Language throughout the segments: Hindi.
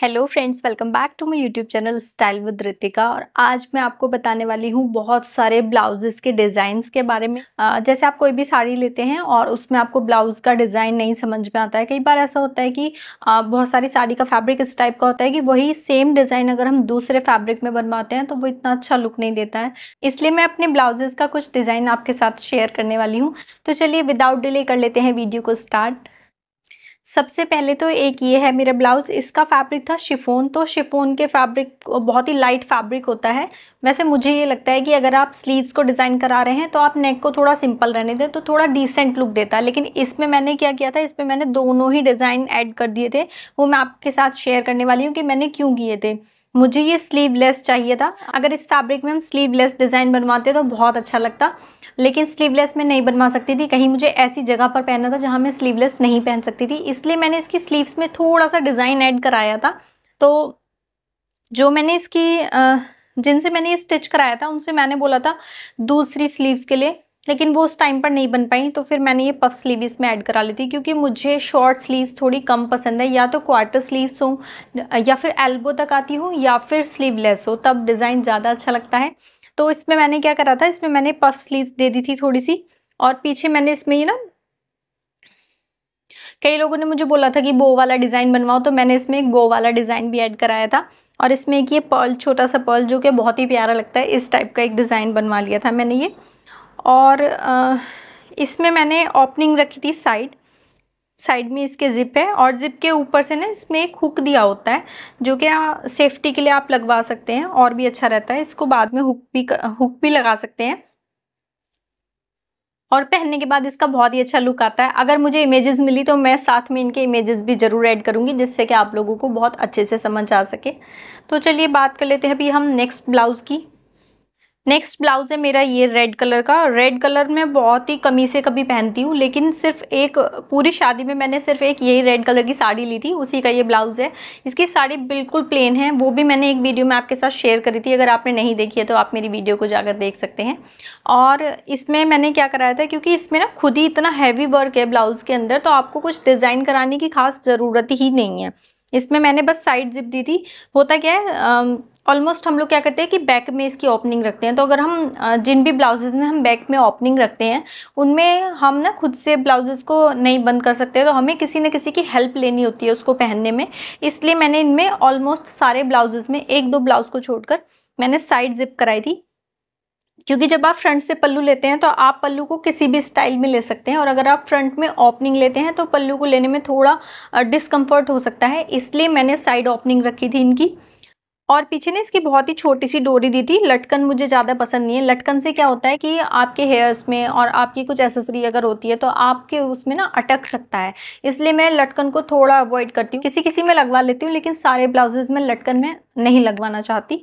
hello friends welcome back to my YouTube channel style with Ritika और आज मैं आपको बताने वाली हूँ बहुत सारे ब्लाउजेस के डिज़ाइंस के बारे में जैसे आप कोई भी साड़ी लेते हैं और उसमें आपको ब्लाउज़ का डिज़ाइन नहीं समझ में आता है कई बार ऐसा होता है कि बहुत सारी साड़ी का फैब्रिक इस टाइप का होता है कि वही सेम डिज़ाइन अगर हम दूसरे फैब्रिक में बनवाते हैं तो वो इतना अच्छा लुक नहीं देता है इसलिए मैं अपने ब्लाउजेज़ का कुछ डिज़ाइन आपके साथ शेयर करने वाली हूँ तो चलिए विदाउट डिले कर लेते हैं वीडियो को स्टार्ट सबसे पहले तो एक ये है मेरा ब्लाउज़ इसका फैब्रिक था शिफोन तो शिफोन के फैब्रिक बहुत ही लाइट फैब्रिक होता है वैसे मुझे ये लगता है कि अगर आप स्लीव्स को डिज़ाइन करा रहे हैं तो आप नेक को थोड़ा सिंपल रहने दें तो थोड़ा डिसेंट लुक देता है लेकिन इसमें मैंने क्या किया था इसमें मैंने दोनों ही डिज़ाइन ऐड कर दिए थे वो मैं आपके साथ शेयर करने वाली हूँ कि मैंने क्यों किए थे मुझे ये स्लीवलेस चाहिए था अगर इस फैब्रिक में हम स्लीवलेस डिज़ाइन बनवाते तो बहुत अच्छा लगता लेकिन स्लीवलेस में नहीं बनवा सकती थी कहीं मुझे ऐसी जगह पर पहनना था जहाँ मैं स्लीवलेस नहीं पहन सकती थी इसलिए मैंने इसकी स्लीव्स में थोड़ा सा डिज़ाइन ऐड कराया था तो जो मैंने इसकी जिनसे मैंने ये स्टिच कराया था उनसे मैंने बोला था दूसरी स्लीव्स के लिए लेकिन वो उस टाइम पर नहीं बन पाई तो फिर मैंने ये पफ स्लीव इसमें ऐड करा ली थी क्योंकि मुझे शॉर्ट स्लीव्स थोड़ी कम पसंद है या तो क्वार्टर स्लीव्स हो या फिर एल्बो तक आती हूँ या फिर स्लीवलेस हो तब डिज़ाइन ज़्यादा अच्छा लगता है तो इसमें मैंने क्या करा था इसमें मैंने पफ स्लीव दे दी थी थोड़ी सी और पीछे मैंने इसमें ये ना कई लोगों ने मुझे बोला था कि बो वाला डिज़ाइन बनवाओ तो मैंने इसमें एक बो वाला डिज़ाइन भी ऐड कराया था और इसमें एक ये पर्ल छोटा सा पर्ल जो कि बहुत ही प्यारा लगता है इस टाइप का एक डिज़ाइन बनवा लिया था मैंने ये और इसमें मैंने ओपनिंग रखी थी साइड साइड में इसके ज़िप है और ज़िप के ऊपर से ना इसमें एक हुक दिया होता है जो कि सेफ्टी के लिए आप लगवा सकते हैं और भी अच्छा रहता है इसको बाद में हुक भी हुक भी लगा सकते हैं और पहनने के बाद इसका बहुत ही अच्छा लुक आता है अगर मुझे इमेजेस मिली तो मैं साथ में इनके इमेजेस भी ज़रूर ऐड करूँगी जिससे कि आप लोगों को बहुत अच्छे से समझ आ सके तो चलिए बात कर लेते हैं अभी हम नेक्स्ट ब्लाउज़ की नेक्स्ट ब्लाउज़ है मेरा ये रेड कलर का रेड कलर में बहुत ही कमी से कभी पहनती हूँ लेकिन सिर्फ एक पूरी शादी में मैंने सिर्फ एक यही रेड कलर की साड़ी ली थी उसी का ये ब्लाउज़ है इसकी साड़ी बिल्कुल प्लेन है वो भी मैंने एक वीडियो में आपके साथ शेयर करी थी अगर आपने नहीं देखी है तो आप मेरी वीडियो को जाकर देख सकते हैं और इसमें मैंने क्या कराया था क्योंकि इसमें ना खुद ही इतना हैवी वर्क है ब्लाउज़ के अंदर तो आपको कुछ डिज़ाइन कराने की खास ज़रूरत ही नहीं है इसमें मैंने बस साइड जिप दी थी होता क्या है ऑलमोस्ट हम लोग क्या करते हैं कि बैक में इसकी ओपनिंग रखते हैं तो अगर हम जिन भी ब्लाउजेज में हम बैक में ओपनिंग रखते हैं उनमें हम ना खुद से ब्लाउजेज को नहीं बंद कर सकते तो हमें किसी न किसी की हेल्प लेनी होती है उसको पहनने में इसलिए मैंने इनमें ऑलमोस्ट सारे ब्लाउजेज में एक दो ब्लाउज को छोड़कर मैंने साइड जिप कराई थी क्योंकि जब आप फ्रंट से पल्लू लेते हैं तो आप पल्लू को किसी भी स्टाइल में ले सकते हैं और अगर आप फ्रंट में ओपनिंग लेते हैं तो पल्लू को लेने में थोड़ा डिस्कम्फर्ट हो सकता है इसलिए मैंने साइड ओपनिंग रखी थी इनकी और पीछे ने इसकी बहुत ही छोटी सी डोरी दी थी लटकन मुझे ज़्यादा पसंद नहीं है लटकन से क्या होता है कि आपके हेयर्स में और आपकी कुछ एसेसरी अगर होती है तो आपके उसमें ना अटक सकता है इसलिए मैं लटकन को थोड़ा अवॉइड करती हूँ किसी किसी में लगवा लेती हूँ लेकिन सारे ब्लाउजेज में लटकन में नहीं लगवाना चाहती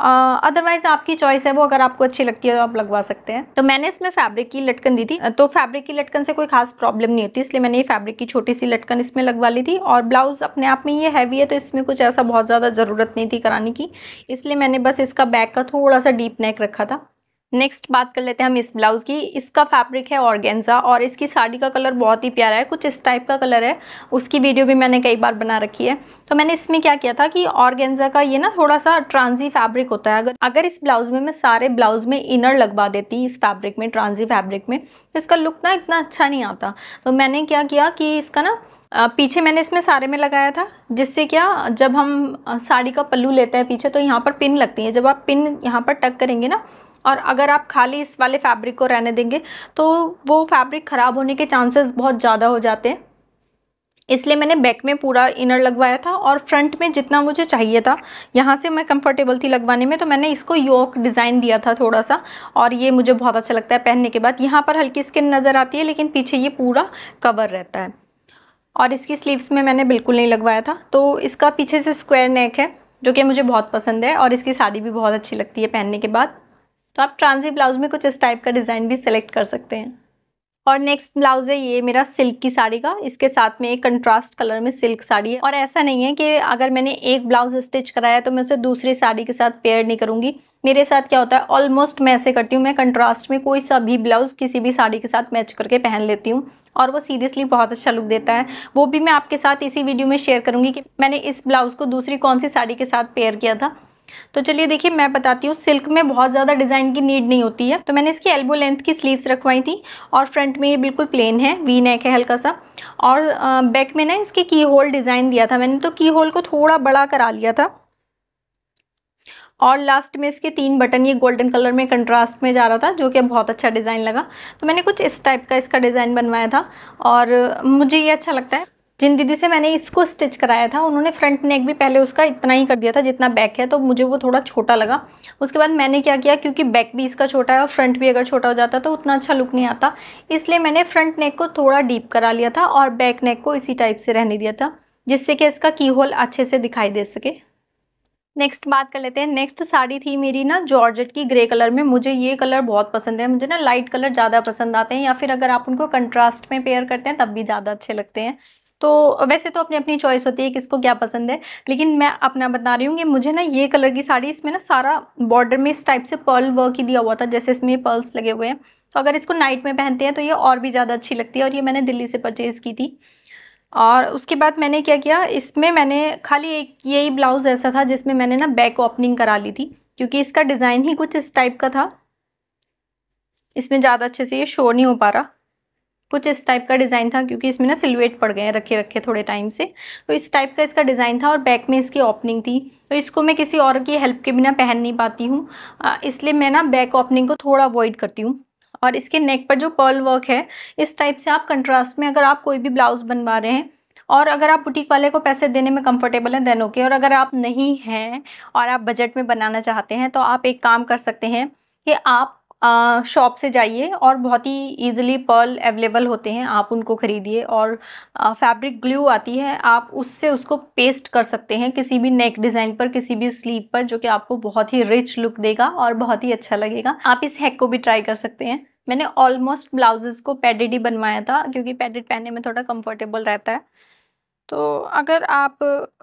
अदरवाइज़ uh, आपकी चॉइस है वो अगर आपको अच्छी लगती है तो आप लगवा सकते हैं तो मैंने इसमें फैब्रिक की लटकन दी थी तो फैब्रिक की लटकन से कोई खास प्रॉब्लम नहीं होती इसलिए मैंने ये फैब्रिक की छोटी सी लटकन इसमें लगवा ली थी और ब्लाउज़ अपने आप में ये हैवी है तो इसमें कुछ ऐसा बहुत ज़्यादा ज़रूरत नहीं थी कराने की इसलिए मैंने बस इसका बैक का थोड़ा सा डीप नेक रखा था नेक्स्ट बात कर लेते हैं हम इस ब्लाउज़ की इसका फैब्रिक है ऑर्गेंजा और इसकी साड़ी का कलर बहुत ही प्यारा है कुछ इस टाइप का कलर है उसकी वीडियो भी मैंने कई बार बना रखी है तो मैंने इसमें क्या किया था कि ऑर्गेंजा का ये ना थोड़ा सा ट्रांजी फैब्रिक होता है अगर अगर इस ब्लाउज़ में मैं सारे ब्लाउज़ में इनर लगवा देती इस फैब्रिक में ट्रांजी फैब्रिक में तो इसका लुक ना इतना अच्छा नहीं आता तो मैंने क्या किया कि इसका ना पीछे मैंने इसमें सारे में लगाया था जिससे क्या जब हम साड़ी का पल्लू लेते हैं पीछे तो यहाँ पर पिन लगती है जब आप पिन यहाँ पर टक करेंगे ना और अगर आप खाली इस वाले फैब्रिक को रहने देंगे तो वो फैब्रिक ख़राब होने के चांसेस बहुत ज़्यादा हो जाते हैं इसलिए मैंने बैक में पूरा इनर लगवाया था और फ्रंट में जितना मुझे चाहिए था यहाँ से मैं कंफर्टेबल थी लगवाने में तो मैंने इसको योक डिज़ाइन दिया था थोड़ा सा और ये मुझे बहुत अच्छा लगता है पहनने के बाद यहाँ पर हल्की स्किन नज़र आती है लेकिन पीछे ये पूरा कवर रहता है और इसकी स्लीव्स में मैंने बिल्कुल नहीं लगवाया था तो इसका पीछे से स्क्वायर नेक है जो कि मुझे बहुत पसंद है और इसकी साड़ी भी बहुत अच्छी लगती है पहनने के बाद तो आप ट्रांजी ब्लाउज में कुछ इस टाइप का डिज़ाइन भी सिलेक्ट कर सकते हैं और नेक्स्ट ब्लाउज है ये मेरा सिल्क की साड़ी का इसके साथ में एक कंट्रास्ट कलर में सिल्क साड़ी है और ऐसा नहीं है कि अगर मैंने एक ब्लाउज स्टिच कराया तो मैं उसे दूसरी साड़ी के साथ पेयर नहीं करूँगी मेरे साथ क्या होता है ऑलमोस्ट मैं ऐसे करती हूँ मैं कंट्रास्ट में कोई सा भी ब्लाउज़ किसी भी साड़ी के साथ मैच करके पहन लेती हूँ और वो सीरियसली बहुत अच्छा लुक देता है वो भी मैं आपके साथ इसी वीडियो में शेयर करूँगी कि मैंने इस ब्लाउज़ को दूसरी कौन सी साड़ी के साथ पेयर किया था तो चलिए देखिए मैं बताती हूँ सिल्क में बहुत ज़्यादा डिज़ाइन की नीड नहीं होती है तो मैंने इसकी एल्बो लेंथ की स्लीव्स रखवाई थी और फ्रंट में ये बिल्कुल प्लेन है वी नेक है हल्का सा और बैक में ना इसके की होल डिज़ाइन दिया था मैंने तो की होल को थोड़ा बड़ा करा लिया था और लास्ट में इसके तीन बटन ये गोल्डन कलर में कंट्रास्ट में जा रहा था जो कि बहुत अच्छा डिज़ाइन लगा तो मैंने कुछ इस टाइप का इसका डिज़ाइन बनवाया था और मुझे ये अच्छा लगता है जिन दीदी से मैंने इसको स्टिच कराया था उन्होंने फ्रंट नेक भी पहले उसका इतना ही कर दिया था जितना बैक है तो मुझे वो थोड़ा छोटा लगा उसके बाद मैंने क्या किया क्योंकि बैक भी इसका छोटा है और फ्रंट भी अगर छोटा हो जाता तो उतना अच्छा लुक नहीं आता इसलिए मैंने फ्रंट नेक को थोड़ा डीप करा लिया था और बैक नेक को इसी टाइप से रहने दिया था जिससे कि इसका की होल अच्छे से दिखाई दे सके नेक्स्ट बात कर लेते हैं नेक्स्ट साड़ी थी मेरी ना जॉर्जेट की ग्रे कलर में मुझे ये कलर बहुत पसंद है मुझे ना लाइट कलर ज़्यादा पसंद आते हैं या फिर अगर आप उनको कंट्रास्ट में पेयर करते हैं तब भी ज़्यादा अच्छे लगते हैं तो वैसे तो अपनी अपनी चॉइस होती है किसको क्या पसंद है लेकिन मैं अपना बता रही हूँ कि मुझे ना ये कलर की साड़ी इसमें ना सारा बॉर्डर में इस टाइप से पर्ल वर्क ही दिया हुआ था जैसे इसमें पर्ल्स लगे हुए हैं तो अगर इसको नाइट में पहनते हैं तो ये और भी ज़्यादा अच्छी लगती है और ये मैंने दिल्ली से परचेज़ की थी और उसके बाद मैंने क्या किया इसमें मैंने खाली एक यही ब्लाउज़ ऐसा था जिसमें मैंने ना बैक ओपनिंग करा ली थी क्योंकि इसका डिज़ाइन ही कुछ इस टाइप का था इसमें ज़्यादा अच्छे से ये शो नहीं हो पा रहा कुछ इस टाइप का डिज़ाइन था क्योंकि इसमें ना सिलवेट पड़ गए हैं रखे रखे थोड़े टाइम से तो इस टाइप का इसका डिज़ाइन था और बैक में इसकी ओपनिंग थी तो इसको मैं किसी और की हेल्प के बिना पहन नहीं पाती हूँ इसलिए मैं ना बैक ओपनिंग को थोड़ा अवॉइड करती हूँ और इसके नेक पर जो पर्ल वर्क है इस टाइप से आप कंट्रास्ट में अगर आप कोई भी ब्लाउज़ बनवा रहे हैं और अगर आप बुटीक वाले को पैसे देने में कंफर्टेबल हैं देन ओके और अगर आप नहीं हैं और आप बजट में बनाना चाहते हैं तो आप एक काम कर सकते हैं कि आप शॉप से जाइए और बहुत ही ईजिली पर्ल अवेलेबल होते हैं आप उनको ख़रीदिए और फैब्रिक ग्लू आती है आप उससे उसको पेस्ट कर सकते हैं किसी भी नेक डिज़ाइन पर किसी भी स्लीव पर जो कि आपको बहुत ही रिच लुक देगा और बहुत ही अच्छा लगेगा आप इस हैक को भी ट्राई कर सकते हैं मैंने ऑलमोस्ट ब्लाउजेज़ को पैडेड ही बनवाया था क्योंकि पैडेड पहनने में थोड़ा कंफर्टेबल रहता है तो अगर आप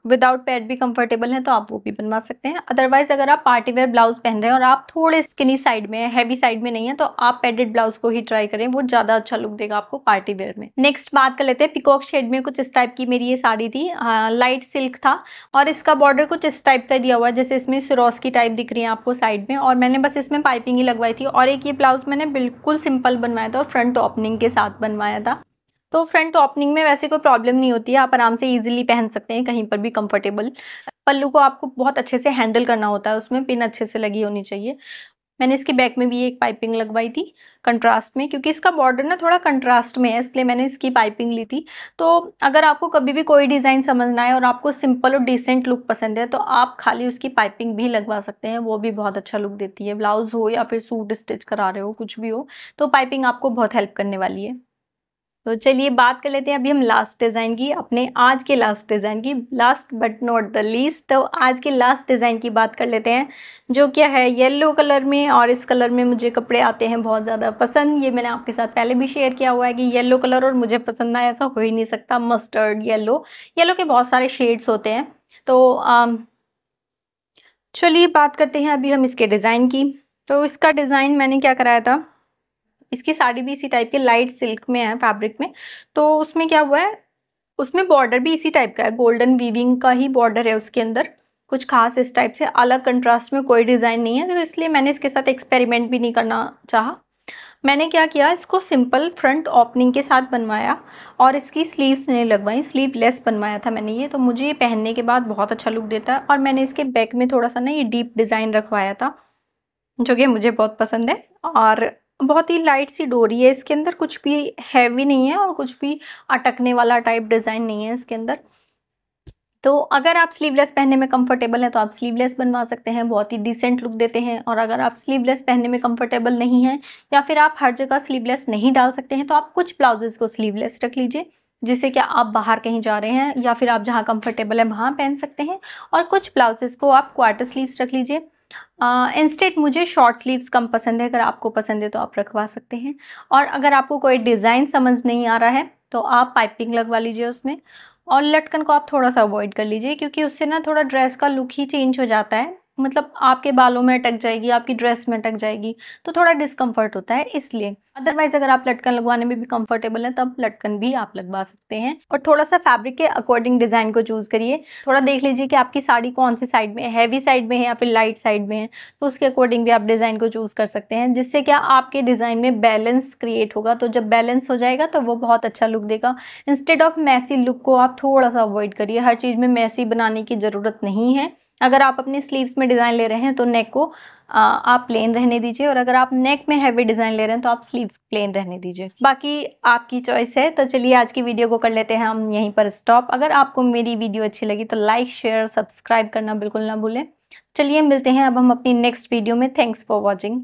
विदाउट पैड भी कंफर्टेबल हैं तो आप वो भी बनवा सकते हैं अदरवाइज़ अगर आप पार्टी वेयर ब्लाउज पहन रहे हैं और आप थोड़े स्किनी साइड में हैवी साइड में नहीं है तो आप पैडेड ब्लाउज को ही ट्राई करें वो ज़्यादा अच्छा लुक देगा आपको पार्टी वेयर में नेक्स्ट बात कर लेते हैं पिकॉक शेड में कुछ इस टाइप की मेरी ये साड़ी थी आ, लाइट सिल्क था और इसका बॉर्डर कुछ इस टाइप का दिया हुआ जैसे इसमें सिरोस की टाइप दिख रही है आपको साइड में और मैंने बस इसमें पाइपिंग ही लगवाई थी और एक ये ब्लाउज मैंने बिल्कुल सिंपल बनवाया था और फ्रंट ओपनिंग के साथ बनवाया था तो फ्रंट ओपनिंग तो में वैसे कोई प्रॉब्लम नहीं होती है आप आराम से इजीली पहन सकते हैं कहीं पर भी कंफर्टेबल पल्लू को आपको बहुत अच्छे से हैंडल करना होता है उसमें पिन अच्छे से लगी होनी चाहिए मैंने इसके बैक में भी एक पाइपिंग लगवाई थी कंट्रास्ट में क्योंकि इसका बॉर्डर ना थोड़ा कंट्रास्ट में है इसलिए मैंने इसकी पाइपिंग ली थी तो अगर आपको कभी भी कोई डिज़ाइन समझना है और आपको सिंपल और डिसेंट लुक पसंद है तो आप खाली उसकी पाइपिंग भी लगवा सकते हैं वो भी बहुत अच्छा लुक देती है ब्लाउज़ हो या फिर सूट स्टिच करा रहे हो कुछ भी हो तो पाइपिंग आपको बहुत हेल्प करने वाली है तो चलिए बात कर लेते हैं अभी हम लास्ट डिज़ाइन की अपने आज के लास्ट डिज़ाइन की last but not the least तो आज के लास्ट डिज़ाइन की बात कर लेते हैं जो क्या है येलो कलर में और इस कलर में मुझे कपड़े आते हैं बहुत ज़्यादा पसंद ये मैंने आपके साथ पहले भी शेयर किया हुआ है कि येलो कलर और मुझे पसंद आया ऐसा हो ही नहीं सकता मस्टर्ड येलो येलो के बहुत सारे शेड्स होते हैं तो चलिए बात करते हैं अभी हम इसके डिज़ाइन की तो इसका डिज़ाइन मैंने क्या कराया था इसकी साड़ी भी इसी टाइप के लाइट सिल्क में है फैब्रिक में तो उसमें क्या हुआ है उसमें बॉर्डर भी इसी टाइप का है गोल्डन वीविंग का ही बॉर्डर है उसके अंदर कुछ खास इस टाइप से अलग कंट्रास्ट में कोई डिज़ाइन नहीं है तो इसलिए मैंने इसके साथ एक्सपेरिमेंट भी नहीं करना चाहा मैंने क्या किया इसको सिंपल फ्रंट ओपनिंग के साथ बनवाया और इसकी स्लीव्स नहीं लगवाई स्लीव लेस बनवाया था मैंने ये तो मुझे ये पहनने के बाद बहुत अच्छा लुक देता है और मैंने इसके बैक में थोड़ा सा ना ये डीप डिज़ाइन रखवाया था जो कि मुझे बहुत पसंद है और बहुत ही लाइट सी डोरी है इसके अंदर कुछ भी हैवी नहीं है और कुछ भी अटकने वाला टाइप डिज़ाइन नहीं है इसके अंदर तो अगर आप स्लीवलेस पहनने में कंफर्टेबल हैं तो आप स्लीवलेस बनवा सकते हैं बहुत ही डिसेंट लुक देते हैं और अगर आप स्लीवलेस पहनने में कंफर्टेबल नहीं हैं या फिर आप हर जगह स्लीवलेस नहीं डाल सकते हैं तो आप कुछ ब्लाउजेज़ को स्लीवलेस रख लीजिए जिससे कि आप बाहर कहीं जा रहे हैं या फिर आप जहाँ कंफर्टेबल हैं वहाँ पहन सकते हैं और कुछ ब्लाउजेज़ को आप क्वार्टर स्लीव्स रख लीजिए इंस्टेंट uh, मुझे शॉर्ट स्लीव्स कम पसंद है अगर आपको पसंद है तो आप रखवा सकते हैं और अगर आपको कोई डिज़ाइन समझ नहीं आ रहा है तो आप पाइपिंग लगवा लीजिए उसमें और लटकन को आप थोड़ा सा अवॉइड कर लीजिए क्योंकि उससे ना थोड़ा ड्रेस का लुक ही चेंज हो जाता है मतलब आपके बालों में अटक जाएगी आपकी ड्रेस में अटक जाएगी तो थोड़ा डिस्कम्फर्ट होता है इसलिए अदरवाइज अगर आप लटकन लगवाने में भी कंफर्टेबल हैं तब लटकन भी आप लगवा सकते हैं और थोड़ा सा फैब्रिक के अकॉर्डिंग डिज़ाइन को चूज़ करिए थोड़ा देख लीजिए कि आपकी साड़ी कौन सी साइड में हैवी साइड में है या फिर लाइट साइड में है तो उसके अकॉर्डिंग भी आप डिज़ाइन को चूज़ कर सकते हैं जिससे क्या आपके डिज़ाइन में बैलेंस क्रिएट होगा तो जब बैलेंस हो जाएगा तो वो बहुत अच्छा लुक देगा इंस्टेड ऑफ मैसी लुक को आप थोड़ा सा अवॉइड करिए हर चीज़ में मैसी बनाने की ज़रूरत नहीं है अगर आप अपने स्लीव्स में डिज़ाइन ले रहे हैं तो नेक को आप प्लेन रहने दीजिए और अगर आप नेक में हैवी डिज़ाइन ले रहे हैं तो आप स्लीव्स प्लेन रहने दीजिए बाकी आपकी चॉइस है तो चलिए आज की वीडियो को कर लेते हैं हम यहीं पर स्टॉप अगर आपको मेरी वीडियो अच्छी लगी तो लाइक शेयर सब्सक्राइब करना बिल्कुल ना भूलें चलिए मिलते हैं अब हम अपनी नेक्स्ट वीडियो में थैंक्स फॉर वॉचिंग